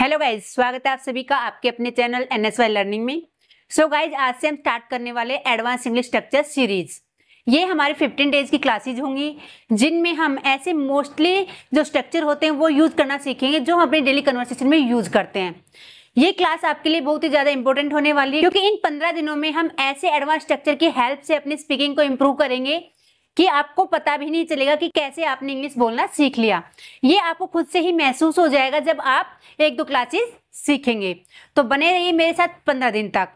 Hello guys स्वागत है आप सभी का आपके अपने channel N S Y learning में सो so गाइज आज से हम स्टार्ट करने वाले एडवांस इंग्लिश स्ट्रक्चर सीरीज ये हमारी 15 डेज की क्लासेज होंगी जिनमें हम ऐसे मोस्टली जो स्ट्रक्चर होते हैं वो यूज़ करना सीखेंगे जो हम अपने डेली कन्वर्सेशन में यूज़ करते हैं ये क्लास आपके लिए बहुत ही ज़्यादा इंपॉर्टेंट होने वाली है क्योंकि इन पंद्रह दिनों में हम ऐसे एडवांस स्ट्रक्चर की हेल्प से अपनी स्पीकिंग को इम्प्रूव करेंगे कि आपको पता भी नहीं चलेगा कि कैसे आपने इंग्लिश बोलना सीख लिया ये आपको खुद से ही महसूस हो जाएगा जब आप एक दो क्लासेस सीखेंगे तो बने रहिए मेरे साथ पंद्रह दिन तक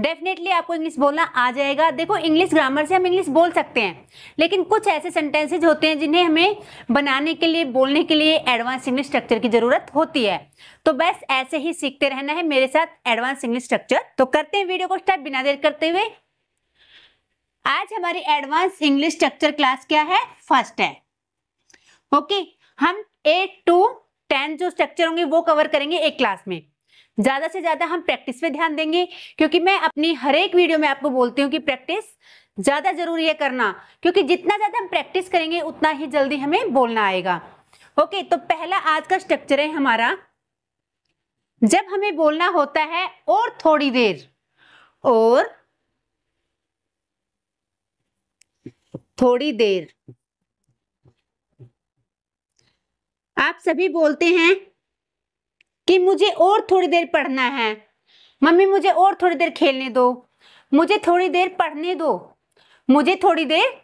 डेफिनेटली आपको इंग्लिश बोलना आ जाएगा देखो इंग्लिश ग्रामर से हम इंग्लिश बोल सकते हैं लेकिन कुछ ऐसे सेंटेंसेज होते हैं जिन्हें हमें बनाने के लिए बोलने के लिए एडवांस इंग्लिश स्ट्रक्चर की ज़रूरत होती है तो बस ऐसे ही सीखते रहना है मेरे साथ एडवांस इंग्लिश स्ट्रक्चर तो करते हैं वीडियो को स्टार्ट बिना देर करते हुए आज हमारी एडवांस इंग्लिश स्ट्रक्चर क्लास क्या है फर्स्ट है ओके हम एट टू टेन जो स्ट्रक्चर होंगे वो कवर करेंगे एक क्लास में ज़्यादा से ज़्यादा हम प्रैक्टिस पे ध्यान देंगे क्योंकि मैं अपनी हर एक वीडियो में आपको बोलती हूँ कि प्रैक्टिस ज़्यादा जरूरी है करना क्योंकि जितना ज़्यादा हम प्रैक्टिस करेंगे उतना ही जल्दी हमें बोलना आएगा ओके तो पहला आज का स्ट्रक्चर है हमारा जब हमें बोलना होता है और थोड़ी देर और थोड़ी देर आप सभी बोलते हैं कि मुझे और थोड़ी देर पढ़ना है मम्मी मुझे और थोड़ी देर खेलने दो मुझे थोड़ी देर पढ़ने दो मुझे थोड़ी देर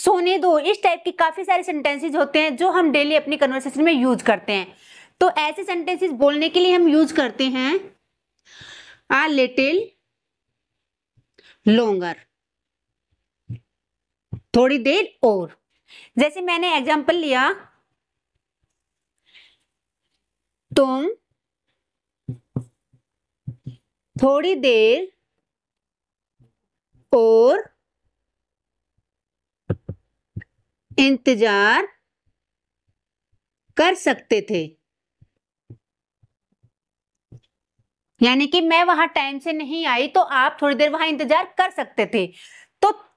सोने दो इस टाइप के काफ़ी सारे सेंटेंसेज होते हैं जो हम डेली अपनी कन्वर्सेशन में यूज करते हैं तो ऐसे सेंटेंसेज बोलने के लिए हम यूज करते हैं आ लिटिल लोंगर थोड़ी देर और जैसे मैंने एग्जाम्पल लिया तुम थोड़ी देर और इंतजार कर सकते थे यानी कि मैं वहां टाइम से नहीं आई तो आप थोड़ी देर वहां इंतजार कर सकते थे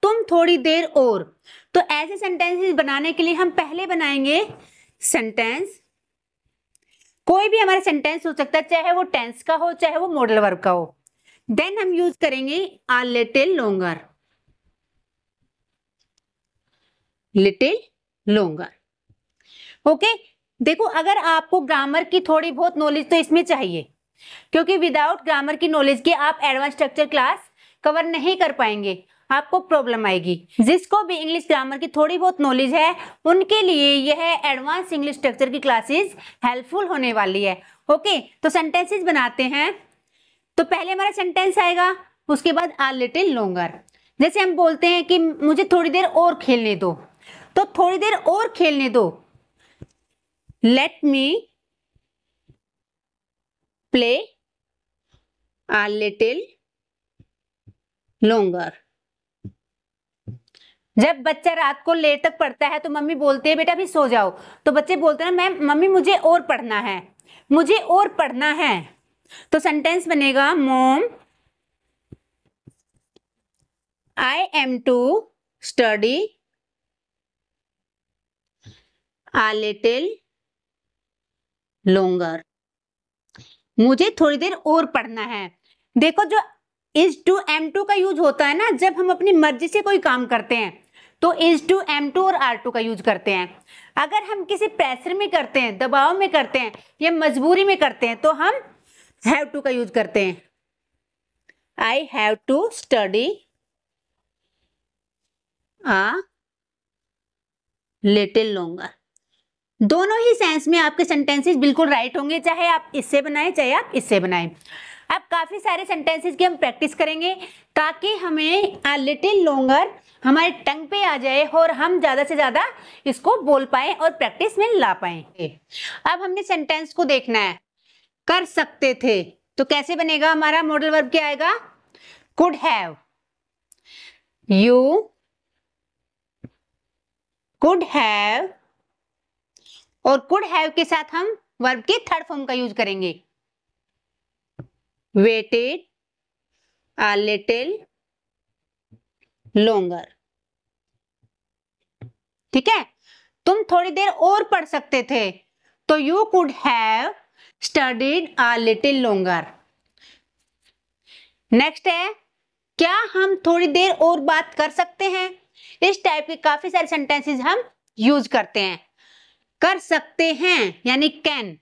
तुम थोड़ी देर और तो ऐसे सेंटेंसेस बनाने के लिए हम पहले बनाएंगे सेंटेंस कोई भी हमारा सेंटेंस हो सकता है चाहे वो टेंस का हो चाहे वो मॉडल वर्ब का हो देन हम यूज करेंगे a little longer little longer okay देखो अगर आपको ग्रामर की थोड़ी बहुत नॉलेज तो इसमें चाहिए क्योंकि विदाउट ग्रामर की नॉलेज के आप एडवांस स्ट्रक्चर क्लास कवर नहीं कर पाएंगे आपको प्रॉब्लम आएगी जिसको भी इंग्लिश ग्रामर की थोड़ी बहुत नॉलेज है उनके लिए यह एडवांस इंग्लिश स्ट्रक्चर की क्लासेस हेल्पफुल होने वाली है ओके तो सेंटेंसेस बनाते हैं तो पहले हमारा सेंटेंस आएगा उसके बाद आ लिटिल लोंगर जैसे हम बोलते हैं कि मुझे थोड़ी देर और खेलने दो तो थोड़ी देर और खेलने दो let me play a little longer जब बच्चा रात को लेट तक पढ़ता है तो मम्मी बोलते हैं बेटा अभी सो जाओ तो बच्चे बोलते हैं मैम मम्मी मुझे और पढ़ना है मुझे और पढ़ना है तो सेंटेंस बनेगा mom I am to study a little longer मुझे थोड़ी देर और पढ़ना है देखो जो इज टू एम टू का यूज होता है ना जब हम अपनी मर्जी से कोई काम करते हैं तो एज टू एम टू और आर टू का यूज करते हैं अगर हम किसी प्रेशर में करते हैं दबाव में करते हैं या मजबूरी में करते हैं तो हम हैव टू का यूज करते हैं I have to study a little longer दोनों ही सेंस में आपके सेंटेंसेस बिल्कुल राइट होंगे चाहे आप इससे बनाएं चाहे आप इससे बनाएं अब काफ़ी सारे सेंटेंसेस की हम प्रैक्टिस करेंगे ताकि हमें आ लिटिल लोंगर हमारे टंग पे आ जाए और हम ज़्यादा से ज़्यादा इसको बोल पाए और प्रैक्टिस में ला पाए अब हमने सेंटेंस को देखना है कर सकते थे तो कैसे बनेगा हमारा मॉडल वर्ब क्या आएगा could have you could have और कुड हैव के साथ हम वर्ब के थर्ड फॉर्म का यूज करेंगे वेटेड आ लिटिल longer ठीक है तुम थोड़ी देर और पढ़ सकते थे तो you could have studied a little longer next है क्या हम थोड़ी देर और बात कर सकते हैं इस टाइप के काफी सारे सेंटेंसेस हम यूज करते हैं कर सकते हैं यानी कैन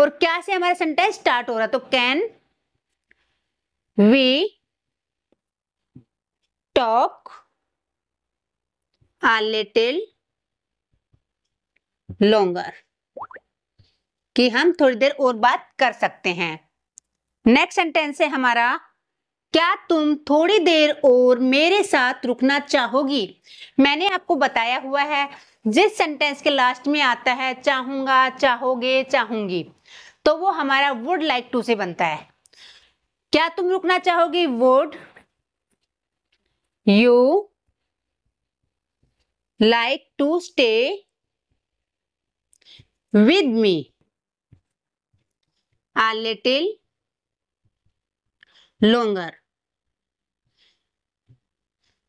और क्या से हमारा सेंटेंस स्टार्ट हो रहा तो can we talk a little longer कि हम थोड़ी देर और बात कर सकते हैं नेक्स्ट सेंटेंस है हमारा क्या तुम थोड़ी देर और मेरे साथ रुकना चाहोगी मैंने आपको बताया हुआ है जिस सेंटेंस के लास्ट में आता है चाहूंगा चाहोगे चाहूंगी तो वो हमारा वुड लाइक टू से बनता है क्या तुम रुकना चाहोगी would you like to stay with me a little longer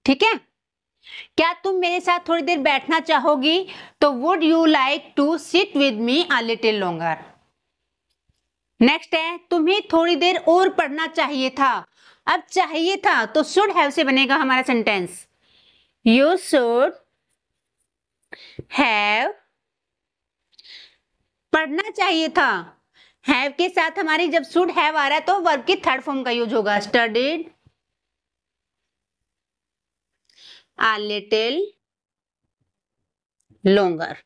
ठीक है क्या तुम मेरे साथ थोड़ी देर बैठना चाहोगी तो would you like to sit with me a little longer next है तुम्हें थोड़ी देर और पढ़ना चाहिए था अब चाहिए था तो शुड हैव से बनेगा हमारा सेंटेंस यू शुड हैव पढ़ना चाहिए था हैव के साथ हमारी जब शुड हैव आ रहा है तो वर्ब की थर्ड फॉर्म का यूज होगा studied a little longer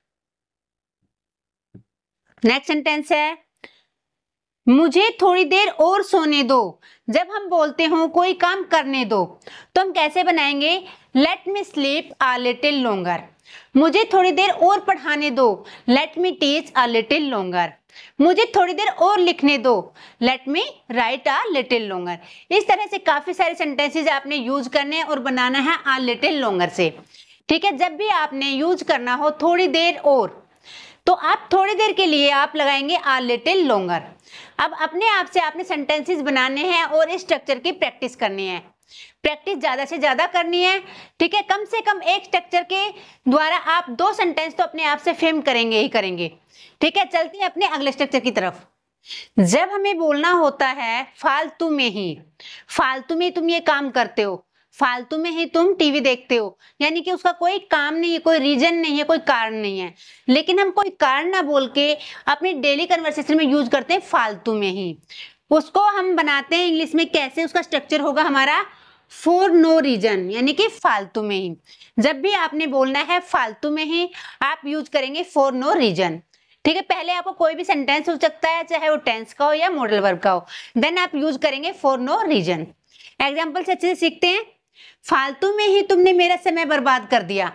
next sentence है मुझे थोड़ी देर और सोने दो जब हम बोलते हो कोई काम करने दो तो हम कैसे बनाएंगे let me sleep a little longer मुझे थोड़ी देर और पढ़ाने दो let me teach a little longer मुझे थोड़ी देर और लिखने दो let me write a little longer इस तरह से काफ़ी सारे सेंटेंसेज आपने यूज करने और बनाना है आ लिटिल लोंगर से ठीक है जब भी आपने यूज करना हो थोड़ी देर और तो आप थोड़ी देर के लिए आप लगाएंगे आर लिटिल लोंगर अब अपने आप से आपने सेंटेंसेस बनाने हैं और स्ट्रक्चर की प्रैक्टिस करनी है प्रैक्टिस ज़्यादा से ज़्यादा करनी है ठीक है कम से कम एक स्ट्रक्चर के द्वारा आप दो सेंटेंस तो अपने आप से फेम करेंगे ही करेंगे ठीक है चलते हैं अपने अगले स्ट्रक्चर की तरफ जब हमें बोलना होता है फालतू में ही फालतू में तुम ये काम करते हो फालतू में ही तुम टीवी देखते हो यानी कि उसका कोई काम नहीं है कोई रीजन नहीं है कोई कारण नहीं है लेकिन हम कोई कारण ना बोल के अपनी डेली कन्वर्सेशन में यूज करते हैं फालतू में ही उसको हम बनाते हैं इंग्लिश में कैसे उसका स्ट्रक्चर होगा हमारा फॉर नो रीजन यानी कि फालतू में ही जब भी आपने बोलना है फालतू में ही आप यूज करेंगे फॉर नो रीजन ठीक है पहले आपको कोई भी सेंटेंस हो सकता है चाहे वो टेंस का हो या मॉडल वर्ब का हो देन आप यूज करेंगे फॉर नो रीजन एग्जाम्पल से अच्छे से सीखते हैं फालतू में ही तुमने मेरा समय बर्बाद कर दिया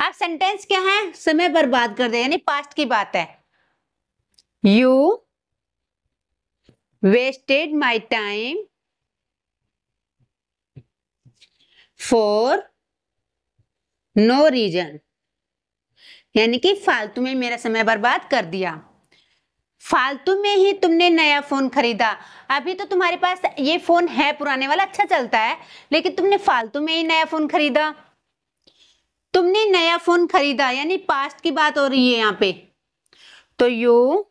अब सेंटेंस क्या है समय बर्बाद कर दिया यानी पास्ट की बात है you wasted my time for no reason यानी कि फालतू में मेरा समय बर्बाद कर दिया फालतू में ही तुमने नया फ़ोन खरीदा अभी तो तुम्हारे पास ये फ़ोन है पुराने वाला अच्छा चलता है लेकिन तुमने फालतू में ही नया फ़ोन खरीदा तुमने नया फ़ोन खरीदा यानी पास्ट की बात हो रही है यहाँ पे तो you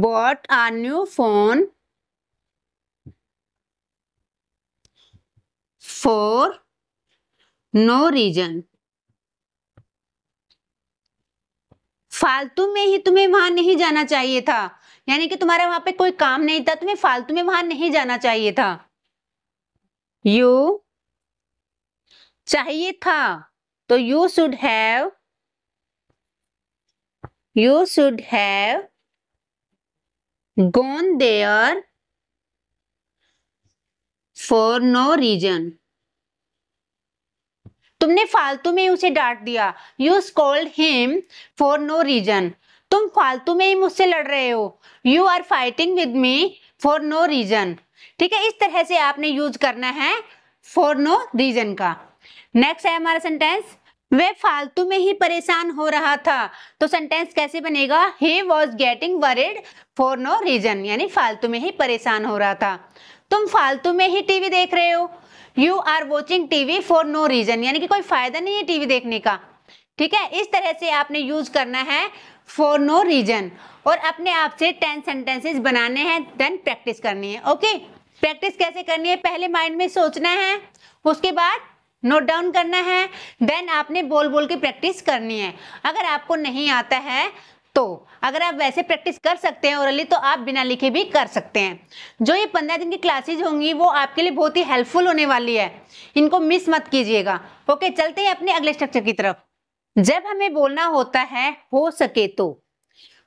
bought a new phone for no reason फालतू में ही तुम्हें वहां नहीं जाना चाहिए था यानी कि तुम्हारा वहां पे कोई काम नहीं था तुम्हें फालतू में वहां नहीं जाना चाहिए था यू चाहिए था तो you should have you should have gone there for no reason तुमने फालतू में उसे डांट दिया you scold him for no reason तुम फालतू में ही मुझसे लड़ रहे हो you are fighting with me for no reason ठीक है इस तरह से आपने यूज करना है फॉर नो रीजन का नेक्स्ट है हमारा सेंटेंस वे फालतू में ही परेशान हो रहा था तो सेंटेंस कैसे बनेगा he was getting worried for no reason यानी फालतू में ही परेशान हो रहा था तुम फालतू में ही टीवी देख रहे हो you are watching TV for no reason यानी कि कोई फायदा नहीं है टीवी देखने का ठीक है इस तरह से आपने यूज करना है फॉर नो रीजन और अपने आप से टेन सेंटेंसेस बनाने हैं देन प्रैक्टिस करनी है ओके प्रैक्टिस कैसे करनी है पहले माइंड में सोचना है उसके बाद नोट डाउन करना है देन आपने बोल बोल के प्रैक्टिस करनी है अगर आपको नहीं आता है तो अगर आप वैसे प्रैक्टिस कर सकते हैं ओरली तो आप बिना लिखे भी कर सकते हैं जो ये पंद्रह दिन की क्लासेज होंगी वो आपके लिए बहुत ही हेल्पफुल होने वाली है इनको मिस मत कीजिएगा ओके चलते हैं अपने अगले स्ट्रक्चर की तरफ जब हमें बोलना होता है हो सके तो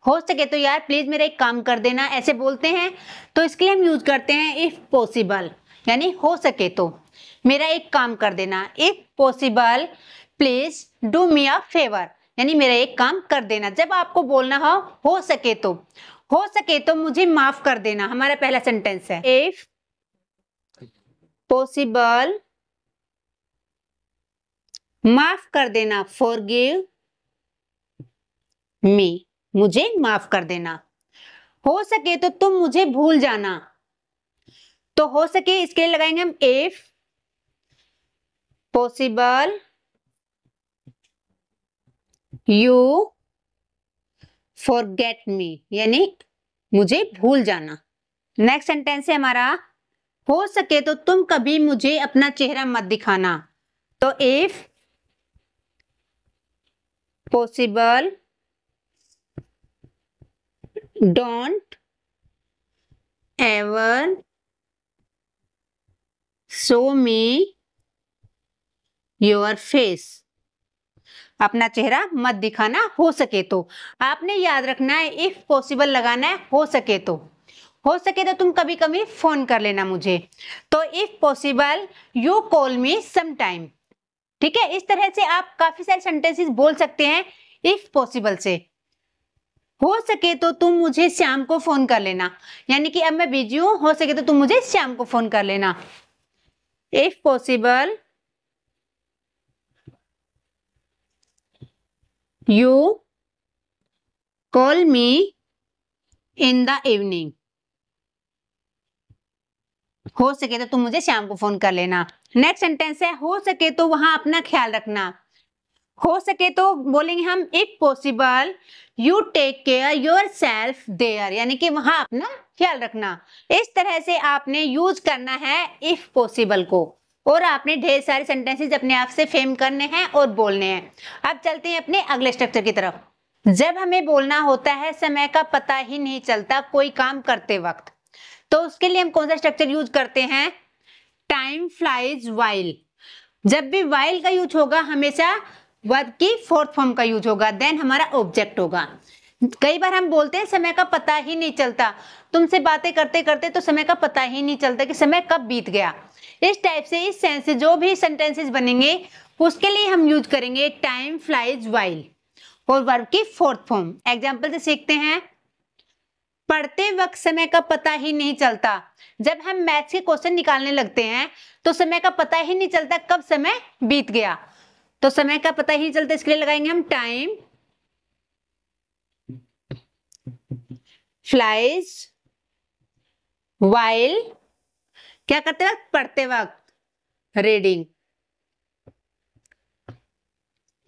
हो सके तो यार प्लीज मेरा एक काम कर देना ऐसे बोलते हैं तो इसके लिए हम यूज करते हैं इफ पॉसिबल यानी हो सके तो मेरा एक काम कर देना if possible please do me a favour यानी मेरा एक काम कर देना जब आपको बोलना हो हो सके तो हो सके तो मुझे माफ कर देना हमारा पहला सेंटेंस है इफ पॉसिबल माफ कर देना फॉर गिव मी मुझे माफ कर देना हो सके तो तुम मुझे भूल जाना तो हो सके इसके लिए लगाएंगे हम if possible you forget me यानी मुझे भूल जाना नेक्स्ट सेंटेंस है हमारा हो सके तो तुम कभी मुझे अपना चेहरा मत दिखाना तो if possible don't ever show me your face अपना चेहरा मत दिखाना हो सके तो आपने याद रखना है इफ पॉसिबल लगाना है हो सके तो हो सके तो तुम कभी कभी फोन कर लेना मुझे तो if possible you call me sometime ठीक है इस तरह से आप काफी सारे सेंटेंसेस बोल सकते हैं इफ पॉसिबल से हो सके तो तुम मुझे शाम को फोन कर लेना यानी कि अब मैं बिजी हूं हो सके तो तुम मुझे शाम को फोन कर लेना if possible you call me in the evening हो सके तो तुम मुझे शाम को फोन कर लेना नेक्स्ट सेंटेंस है हो सके तो वहां अपना ख्याल रखना हो सके तो बोलेंगे हम if possible you take care yourself there यानी कि वहां अपना ख्याल रखना इस तरह से आपने यूज करना है इफ पॉसिबल को और आपने ढेर सारे सेंटेंसेज अपने आप से फेम करने हैं और बोलने हैं अब चलते हैं अपने अगले स्ट्रक्चर की तरफ जब हमें बोलना होता है समय का पता ही नहीं चलता कोई काम करते वक्त तो उसके लिए हम कौन सा स्ट्रक्चर यूज करते हैं टाइम फ्लाइज वाइल जब भी वाइल का यूज होगा हमेशा वर्ब की फोर्थ फॉर्म का यूज होगा देन हमारा ऑब्जेक्ट होगा कई बार हम बोलते हैं समय का पता ही नहीं चलता तुमसे बातें करते करते तो समय का पता ही नहीं चलता कि समय कब बीत गया इस टाइप से इस सेंस से जो भी सेंटेंसेस बनेंगे उसके लिए हम यूज करेंगे टाइम फ्लाइज वाइल और वर्ब की फोर्थ फॉर्म एग्जाम्पल से सीखते हैं पढ़ते वक्त समय का पता ही नहीं चलता जब हम मैथ्स के क्वेश्चन निकालने लगते हैं तो समय का पता ही नहीं चलता कब समय बीत गया तो समय का पता ही चलता इसके लिए लगाएंगे हम टाइम फ्लाइज while क्या करते वक्त पढ़ते वक्त रीडिंग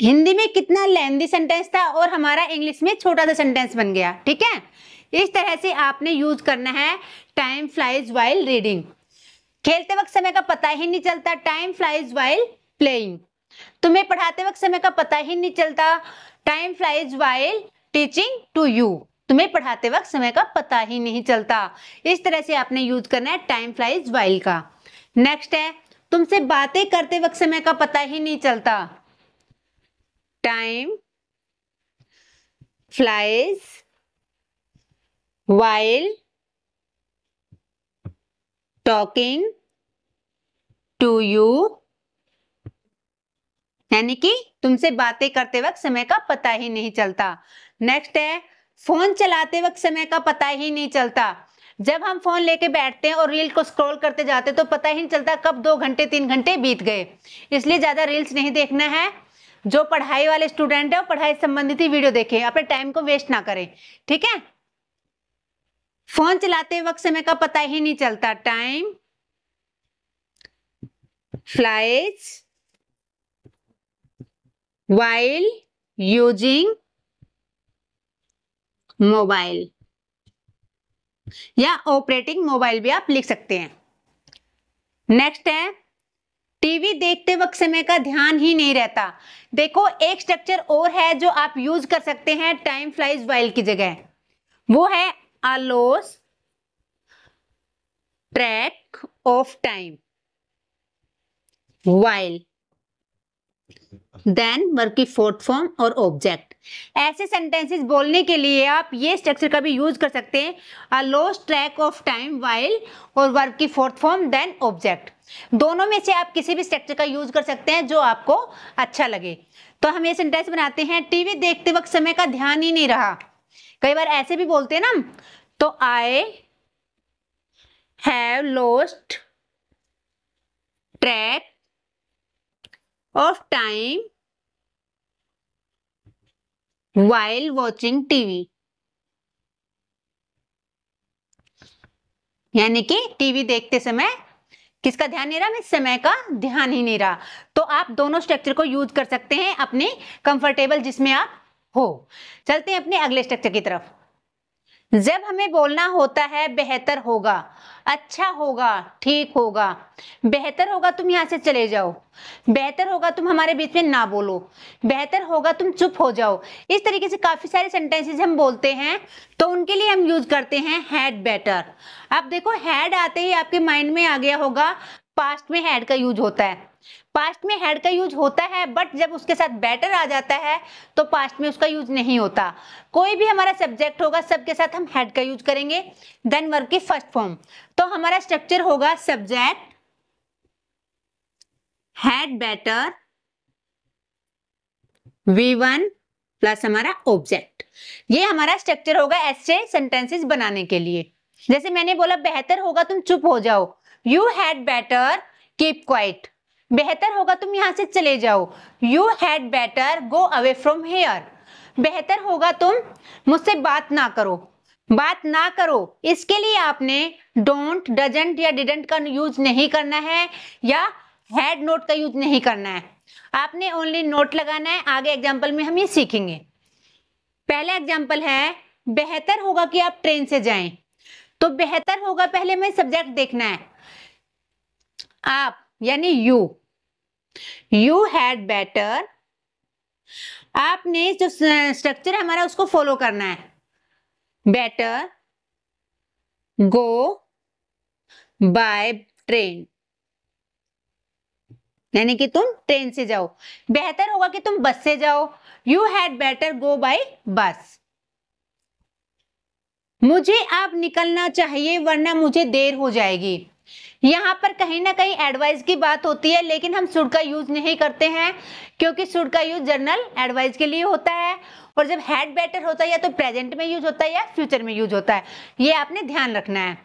हिंदी में कितना लेंदी सेंटेंस था और हमारा इंग्लिश में छोटा सा सेंटेंस बन गया ठीक है इस तरह से आपने यूज करना है टाइम फ्लाइज वाइल रीडिंग खेलते वक्त समय का पता ही नहीं चलता टाइम फ्लाइज वाइल प्लेइंग तुम्हें पढ़ाते वक्त समय का पता ही नहीं चलता time flies while teaching to you तुम्हें पढ़ाते वक्त समय का पता ही नहीं चलता इस तरह से आपने यूज करना है टाइम फ्लाइज वाइल का नेक्स्ट है तुमसे बातें करते वक्त समय का पता ही नहीं चलता time flies while talking to you यानी कि तुमसे बातें करते वक्त समय का पता ही नहीं चलता नेक्स्ट है फोन चलाते वक्त समय का पता ही नहीं चलता जब हम फोन लेके बैठते हैं और रील को स्क्रॉल करते जाते तो पता ही नहीं चलता कब दो घंटे तीन घंटे बीत गए इसलिए ज़्यादा रील्स नहीं देखना है जो पढ़ाई वाले स्टूडेंट है पढ़ाई संबंधित ही वीडियो देखें अपने टाइम को वेस्ट ना करें ठीक है फोन चलाते वक्त समय का पता ही नहीं चलता time flies while using mobile या ऑपरेटिंग मोबाइल भी आप लिख सकते हैं नेक्स्ट है टीवी देखते वक्त समय का ध्यान ही नहीं रहता देखो एक स्ट्रक्चर और है जो आप यूज कर सकते हैं टाइम फ्लाइज वाइल की जगह वो है lost track of time while then verb की फोर्थ फॉर्म और ऑब्जेक्ट ऐसे सेंटेंसेस बोलने के लिए आप ये स्ट्रक्चर का भी यूज कर सकते हैं a loss track of time while और वर्ब की फोर्थ फॉर्म देन ऑब्जेक्ट दोनों में से आप किसी भी स्ट्रक्चर का यूज कर सकते हैं जो आपको अच्छा लगे तो हम ये सेंटेंस बनाते हैं टीवी देखते वक्त समय का ध्यान ही नहीं रहा कई बार ऐसे भी बोलते हैं ना तो I have lost track of time while watching TV यानी कि टीवी देखते समय किसका ध्यान नहीं रहा मैं समय का ध्यान ही नहीं रहा तो आप दोनों स्ट्रक्चर को यूज कर सकते हैं अपने कंफर्टेबल जिसमें आप हो चलते हैं अपने अगले स्ट्रक्चर की तरफ जब हमें बोलना होता है बेहतर होगा अच्छा होगा ठीक होगा बेहतर होगा तुम यहाँ से चले जाओ बेहतर होगा तुम हमारे बीच में ना बोलो बेहतर होगा तुम चुप हो जाओ इस तरीके से काफ़ी सारे सेंटेंसेज हम बोलते हैं तो उनके लिए हम यूज करते हैं हैड बेटर अब देखो हैड आते ही आपके माइंड में आ गया होगा पास्ट में हैड का यूज होता है पास्ट में हैड का यूज होता है बट जब उसके साथ बेटर आ जाता है तो पास्ट में उसका यूज नहीं होता कोई भी हमारा सब्जेक्ट होगा सबके साथ हम हैड का यूज करेंगे देन वर्ग की फर्स्ट फॉर्म तो हमारा स्ट्रक्चर होगा subject had better V one plus हमारा ऑब्जेक्ट ये हमारा स्ट्रक्चर होगा ऐसे सेंटेंसेस बनाने के लिए जैसे मैंने बोला बेहतर होगा तुम चुप हो जाओ you had better keep quiet बेहतर होगा तुम यहाँ से चले जाओ you had better go away from here बेहतर होगा तुम मुझसे बात ना करो बात ना करो इसके लिए आपने डोंट डजेंट या डिडेंट का यूज नहीं करना है या हैड नोट का यूज नहीं करना है आपने ओनली नोट लगाना है आगे एग्जाम्पल में हम ये सीखेंगे पहला एग्जाम्पल है बेहतर होगा कि आप ट्रेन से जाएं तो बेहतर होगा पहले मैं सब्जेक्ट देखना है आप यानी यू यू हैड बेटर आपने जो स्ट्रक्चर है हमारा उसको फॉलो करना है बेटर गो बाय ट्रेन यानी कि तुम ट्रेन से जाओ बेहतर होगा कि तुम बस से जाओ you had better go by bus मुझे आप निकलना चाहिए वरना मुझे देर हो जाएगी यहाँ पर कहीं ना कहीं एडवाइस की बात होती है लेकिन हम सुड का यूज नहीं करते हैं क्योंकि सुड का यूज जर्नल एडवाइस के लिए होता है और जब हैड बेटर होता है या तो प्रेजेंट में यूज होता है या फ्यूचर में यूज होता है ये आपने ध्यान रखना है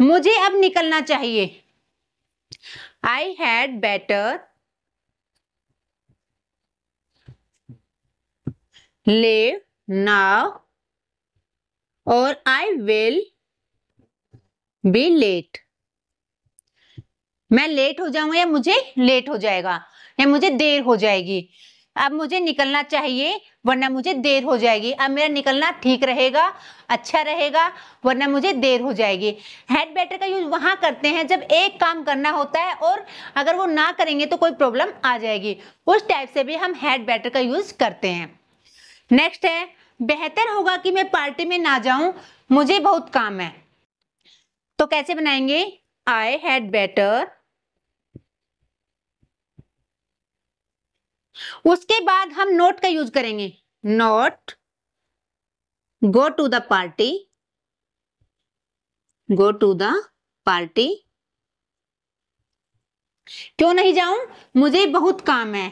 मुझे अब निकलना चाहिए I had better leave now और आई विल बी लेट मैं लेट हो जाऊंगा या मुझे लेट हो जाएगा या मुझे देर हो जाएगी अब मुझे निकलना चाहिए वरना मुझे देर हो जाएगी अब मेरा निकलना ठीक रहेगा अच्छा रहेगा वरना मुझे देर हो जाएगी हेड बेटर का यूज वहां करते हैं जब एक काम करना होता है और अगर वो ना करेंगे तो कोई प्रॉब्लम आ जाएगी उस टाइप से भी हम हेड बेटर का यूज करते हैं नेक्स्ट है बेहतर होगा कि मैं पार्टी में ना जाऊं मुझे बहुत काम है तो कैसे बनाएंगे आई हैड बेटर उसके बाद हम नोट का यूज करेंगे not go to the party go to the party क्यों नहीं जाऊं मुझे बहुत काम है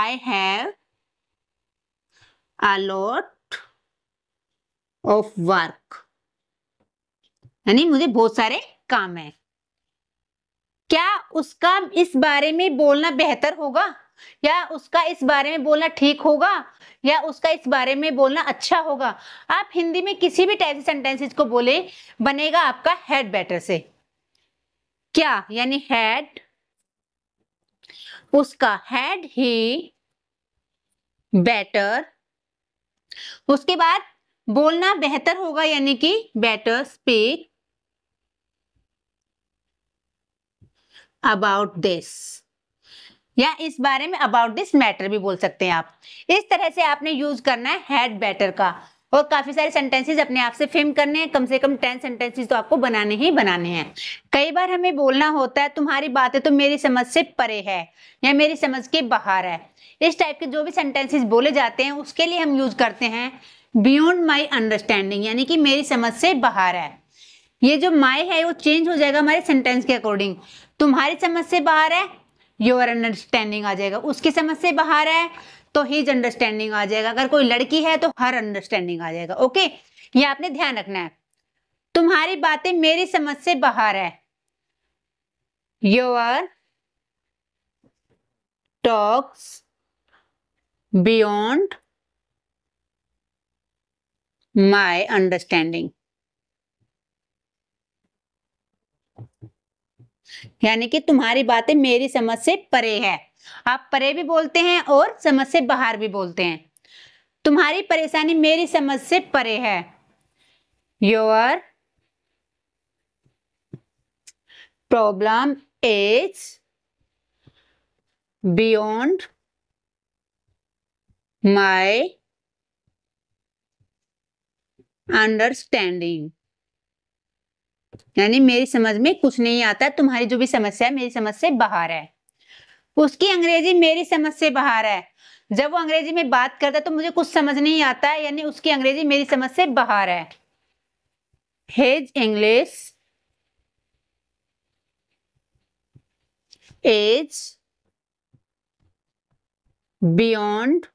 I have a lot of work यानी मुझे बहुत सारे काम है क्या उसका इस बारे में बोलना बेहतर होगा या उसका इस बारे में बोलना ठीक होगा या उसका इस बारे में बोलना अच्छा होगा आप हिंदी में किसी भी टाइप सेंटेंसेस को बोले बनेगा आपका हेड बेटर से क्या यानी हेड उसका हेड ही बेटर उसके बाद बोलना बेहतर होगा यानी कि बेटर स्पीक अबाउट दिस या इस बारे में अबाउट दिस मैटर भी बोल सकते हैं आप इस तरह से आपने यूज करना है हैड बेटर का और काफी सारे सेंटेंसेस अपने आप से फिल्म करने हैं कम से कम टेन सेंटेंसेस तो आपको बनाने ही बनाने हैं कई बार हमें बोलना होता है तुम्हारी बातें तो मेरी समझ से परे है या मेरी समझ के बाहर है इस टाइप के जो भी सेंटेंसेस बोले जाते हैं उसके लिए हम यूज करते हैं बियॉन्ड माई अंडरस्टैंडिंग यानी कि मेरी समझ से बाहर है ये जो माई है वो चेंज हो जाएगा हमारे सेंटेंस के अकॉर्डिंग तुम्हारी समझ से बाहर है योर अंडरस्टैंडिंग आ जाएगा उसकी समझ से बाहर है तो हिज अंडरस्टैंडिंग आ जाएगा अगर कोई लड़की है तो हर अंडरस्टैंडिंग आ जाएगा ओके ये आपने ध्यान रखना है तुम्हारी बातें मेरी समझ से बाहर है your talks beyond my understanding यानी कि तुम्हारी बातें मेरी समझ से परे है आप परे भी बोलते हैं और समझ से बाहर भी बोलते हैं तुम्हारी परेशानी मेरी समझ से परे है your problem is beyond my understanding यानी मेरी समझ में कुछ नहीं आता तुम्हारी जो भी समस्या है मेरी समझ से बाहर है उसकी अंग्रेजी मेरी समझ से बाहर है जब वो अंग्रेजी में बात करता है तो मुझे कुछ समझ नहीं आता है यानी उसकी अंग्रेजी मेरी समझ से बाहर है his English is beyond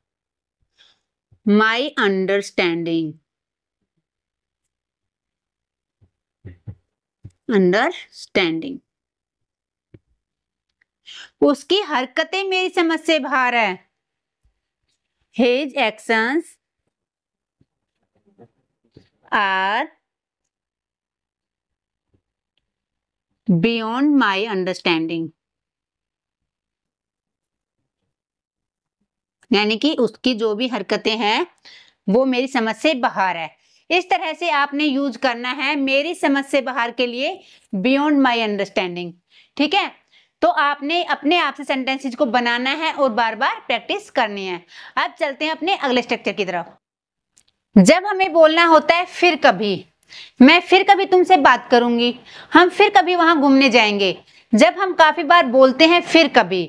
my understanding understanding उसकी हरकतें मेरी समझ से बाहर है his actions are beyond my understanding यानी कि उसकी जो भी हरकतें हैं वो मेरी समझ से बाहर है इस तरह से आपने यूज करना है मेरी समझ से बाहर के लिए बियॉन्ड माई अंडरस्टैंडिंग ठीक है तो आपने अपने आप से सेंटेंसेज को बनाना है और बार बार प्रैक्टिस करनी है अब चलते हैं अपने अगले स्ट्रक्चर की तरफ जब हमें बोलना होता है फिर कभी मैं फिर कभी तुमसे बात करूंगी हम फिर कभी वहां घूमने जाएंगे जब हम काफी बार बोलते हैं फिर कभी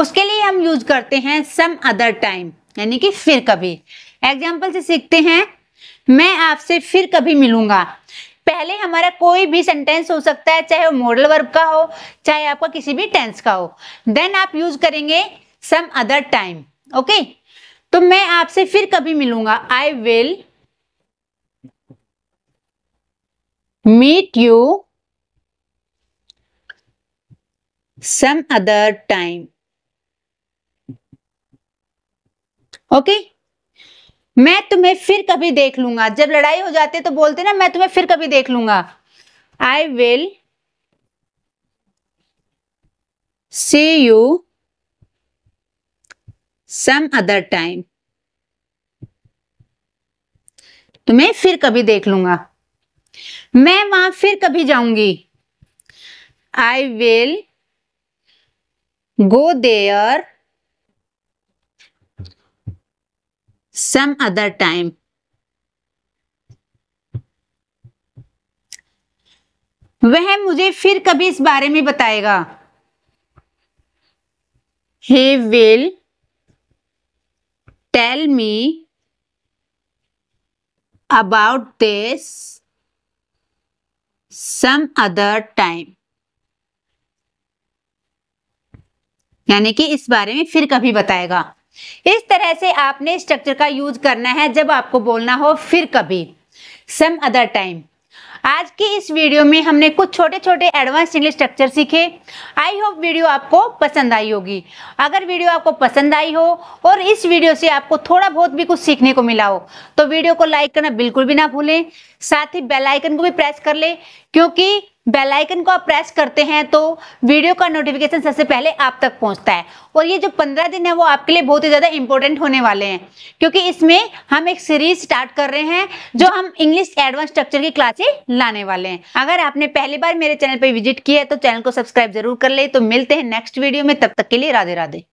उसके लिए हम यूज करते हैं सम अदर टाइम यानी कि फिर कभी एग्जाम्पल से सीखते हैं मैं आपसे फिर कभी मिलूंगा पहले हमारा कोई भी सेंटेंस हो सकता है चाहे वो मॉडल वर्ब का हो चाहे आपका किसी भी टेंस का हो देन आप यूज करेंगे सम अदर टाइम ओके तो मैं आपसे फिर कभी मिलूंगा I will meet you some other time okay मैं तुम्हें फिर कभी देख लूंगा जब लड़ाई हो जाती है तो बोलते ना मैं तुम्हें फिर कभी देख लूंगा I will see you some other time तुम्हें फिर कभी देख लूंगा मैं वहां फिर कभी जाऊंगी I will go there some other time. वह मुझे फिर कभी इस बारे में बताएगा He will tell me about this some other time. यानी कि इस बारे में फिर कभी बताएगा इस तरह से आपने स्ट्रक्चर का यूज करना है जब आपको बोलना हो फिर कभी सम अदर टाइम आज की इस वीडियो में हमने कुछ छोटे छोटे एडवांस इंग्लिश स्ट्रक्चर सीखे आई होप वीडियो आपको पसंद आई होगी अगर वीडियो आपको पसंद आई हो और इस वीडियो से आपको थोड़ा बहुत भी कुछ सीखने को मिला हो तो वीडियो को लाइक करना बिल्कुल भी ना भूलें साथ ही बेल आइकन को भी प्रेस कर लें क्योंकि बेल आइकन को आप प्रेस करते हैं तो वीडियो का नोटिफिकेशन सबसे पहले आप तक पहुंचता है और ये जो पंद्रह दिन है वो आपके लिए बहुत ही ज़्यादा इंपॉर्टेंट होने वाले हैं क्योंकि इसमें हम एक सीरीज स्टार्ट कर रहे हैं जो हम इंग्लिश एडवांस स्ट्रक्चर की क्लासे लाने वाले हैं अगर आपने पहली बार मेरे चैनल पर विजिट किया है तो चैनल को सब्सक्राइब जरूर कर ले तो मिलते हैं नेक्स्ट वीडियो में तब तक के लिए राधे राधे